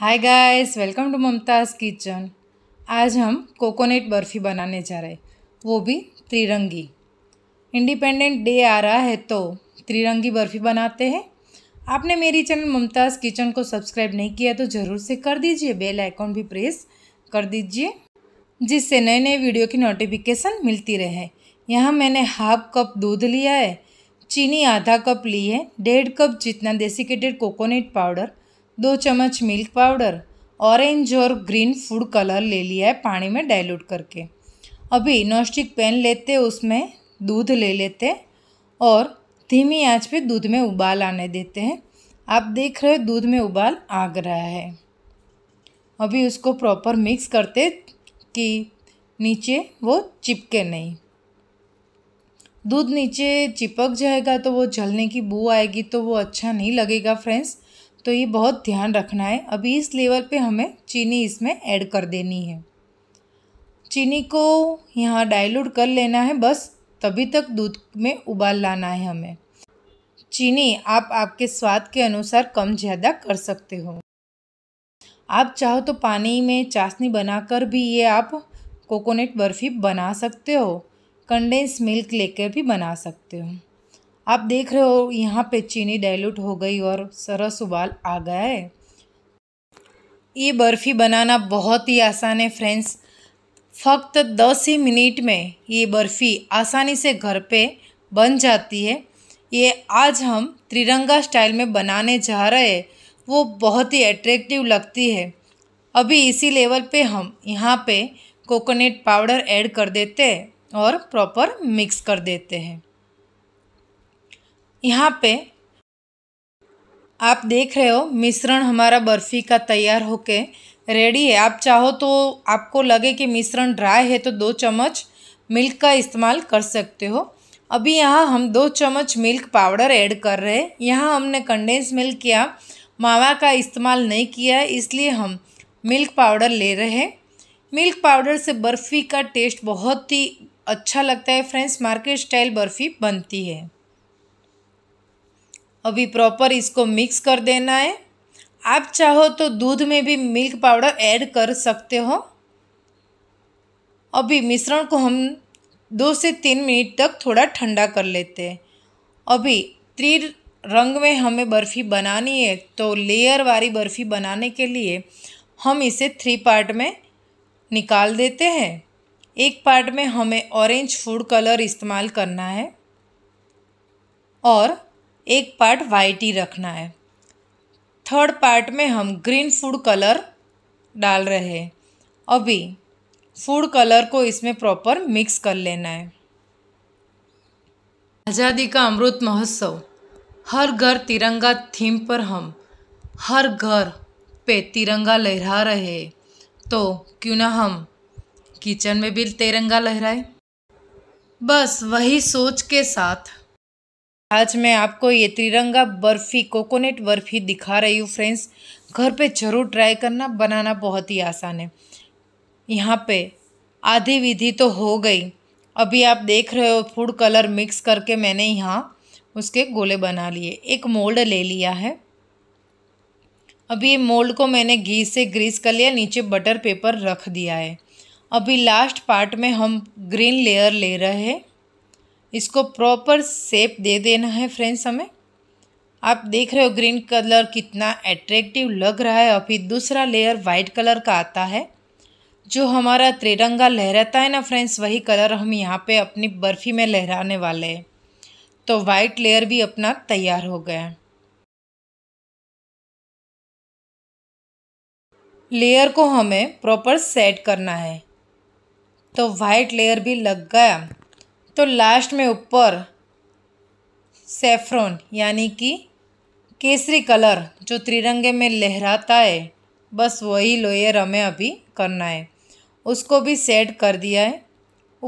hi guys welcome to Mumtaz kitchen आज हम coconut barfi बनाने जा रहे हैं वो भी त्रिरंगी इंडिपेंडेंट डे आ रहा है तो त्रिरंगी बर्फ़ी बनाते हैं आपने मेरी चैनल ममताज़ किचन को सब्सक्राइब नहीं किया तो ज़रूर से कर दीजिए बेल आइकॉन भी प्रेस कर दीजिए जिससे नए नए वीडियो की नोटिफिकेशन मिलती रहे यहाँ मैंने हाफ कप दूध लिया है चीनी आधा कप ली है डेढ़ कप जितना डेसिकेटेड कोकोनट पाउडर दो चम्मच मिल्क पाउडर ऑरेंज और ग्रीन फूड कलर ले लिया है पानी में डाइल्यूट करके अभी नॉस्टिक पैन लेते उसमें दूध ले लेते और धीमी आंच पे दूध में उबाल आने देते हैं आप देख रहे हो दूध में उबाल आग रहा है अभी उसको प्रॉपर मिक्स करते कि नीचे वो चिपके नहीं दूध नीचे चिपक जाएगा तो वो जलने की बू आएगी तो वो अच्छा नहीं लगेगा फ्रेंड्स तो ये बहुत ध्यान रखना है अभी इस लेवल पे हमें चीनी इसमें ऐड कर देनी है चीनी को यहाँ डाइल्यूट कर लेना है बस तभी तक दूध में उबाल लाना है हमें चीनी आप आपके स्वाद के अनुसार कम ज़्यादा कर सकते हो आप चाहो तो पानी में चाशनी बनाकर भी ये आप कोकोनट बर्फ़ी बना सकते हो कंडेंस मिल्क लेकर भी बना सकते हो आप देख रहे हो यहाँ पे चीनी डाइल्यूट हो गई और सरस उबाल आ गया है ये बर्फ़ी बनाना बहुत ही आसान है फ्रेंड्स फक्त दस ही मिनट में ये बर्फ़ी आसानी से घर पे बन जाती है ये आज हम त्रिरंगा स्टाइल में बनाने जा रहे हैं वो बहुत ही अट्रैक्टिव लगती है अभी इसी लेवल पे हम यहाँ पे कोकोनट पाउडर ऐड कर देते हैं और प्रॉपर मिक्स कर देते हैं यहाँ पे आप देख रहे हो मिश्रण हमारा बर्फ़ी का तैयार होके रेडी है आप चाहो तो आपको लगे कि मिश्रण ड्राई है तो दो चम्मच मिल्क का इस्तेमाल कर सकते हो अभी यहाँ हम दो चम्मच मिल्क पाउडर ऐड कर रहे हैं यहाँ हमने कंडेंस मिल्क या मावा का इस्तेमाल नहीं किया है इसलिए हम मिल्क पाउडर ले रहे हैं मिल्क पाउडर से बर्फ़ी का टेस्ट बहुत ही अच्छा लगता है फ्रेंड्स मार्केट स्टाइल बर्फ़ी बनती है अभी प्रॉपर इसको मिक्स कर देना है आप चाहो तो दूध में भी मिल्क पाउडर ऐड कर सकते हो अभी मिश्रण को हम दो से तीन मिनट तक थोड़ा ठंडा कर लेते हैं अभी त्री रंग में हमें बर्फ़ी बनानी है तो लेयर वाली बर्फ़ी बनाने के लिए हम इसे थ्री पार्ट में निकाल देते हैं एक पार्ट में हमें ऑरेंज फूड कलर इस्तेमाल करना है और एक पार्ट वाइट ही रखना है थर्ड पार्ट में हम ग्रीन फूड कलर डाल रहे हैं अभी फूड कलर को इसमें प्रॉपर मिक्स कर लेना है आज़ादी का अमृत महोत्सव हर घर तिरंगा थीम पर हम हर घर पे तिरंगा लहरा रहे तो क्यों ना हम किचन में भी तिरंगा लहराए बस वही सोच के साथ आज मैं आपको ये तिरंगा बर्फ़ी कोकोनट बर्फ़ी दिखा रही हूँ फ्रेंड्स घर पे ज़रूर ट्राई करना बनाना बहुत ही आसान है यहाँ पे आधी विधि तो हो गई अभी आप देख रहे हो फूड कलर मिक्स करके मैंने यहाँ उसके गोले बना लिए एक मोल्ड ले लिया है अभी मोल्ड को मैंने घी से ग्रीस कर लिया नीचे बटर पेपर रख दिया है अभी लास्ट पार्ट में हम ग्रीन लेयर ले रहे हैं इसको प्रॉपर सेप दे देना है फ्रेंड्स हमें आप देख रहे हो ग्रीन कलर कितना एट्रेक्टिव लग रहा है और फिर दूसरा लेयर वाइट कलर का आता है जो हमारा त्रिरंगा लहराता है ना फ्रेंड्स वही कलर हम यहाँ पे अपनी बर्फ़ी में लहराने वाले हैं तो वाइट लेयर भी अपना तैयार हो गया है लेयर को हमें प्रॉपर सेट करना है तो वाइट लेयर भी लग गया तो लास्ट में ऊपर सेफ्रोन यानी कि केसरी कलर जो त्रिरंगे में लहराता है बस वही लोयर हमें अभी करना है उसको भी सेट कर दिया है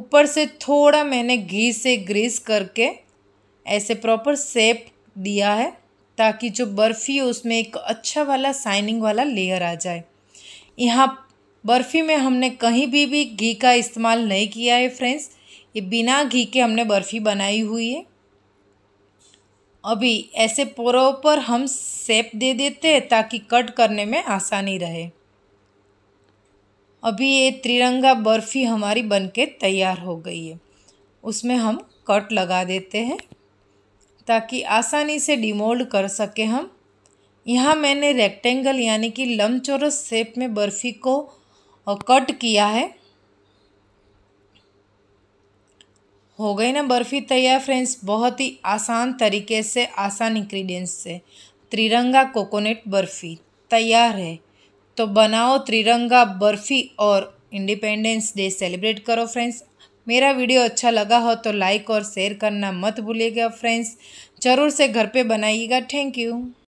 ऊपर से थोड़ा मैंने घी से ग्रीस करके ऐसे प्रॉपर सेप दिया है ताकि जो बर्फ़ी है उसमें एक अच्छा वाला साइनिंग वाला लेयर आ जाए यहाँ बर्फ़ी में हमने कहीं भी भी घी का इस्तेमाल नहीं किया है फ्रेंड्स ये बिना घी के हमने बर्फ़ी बनाई हुई है अभी ऐसे पोरों पर हम सेप दे देते हैं ताकि कट करने में आसानी रहे अभी ये त्रिरंगा बर्फ़ी हमारी बनके तैयार हो गई है उसमें हम कट लगा देते हैं ताकि आसानी से डिमोल्ड कर सके हम यहाँ मैंने रेक्टेंगल यानी कि लमचौरस शेप में बर्फ़ी को कट किया है हो गई ना बर्फ़ी तैयार फ्रेंड्स बहुत ही आसान तरीके से आसान इंग्रेडिएंट्स से त्रिरंगा कोकोनट बर्फ़ी तैयार है तो बनाओ त्रिरंगा बर्फ़ी और इंडिपेंडेंस डे सेलिब्रेट करो फ्रेंड्स मेरा वीडियो अच्छा लगा हो तो लाइक और शेयर करना मत भूलिएगा फ्रेंड्स ज़रूर से घर पे बनाइएगा थैंक यू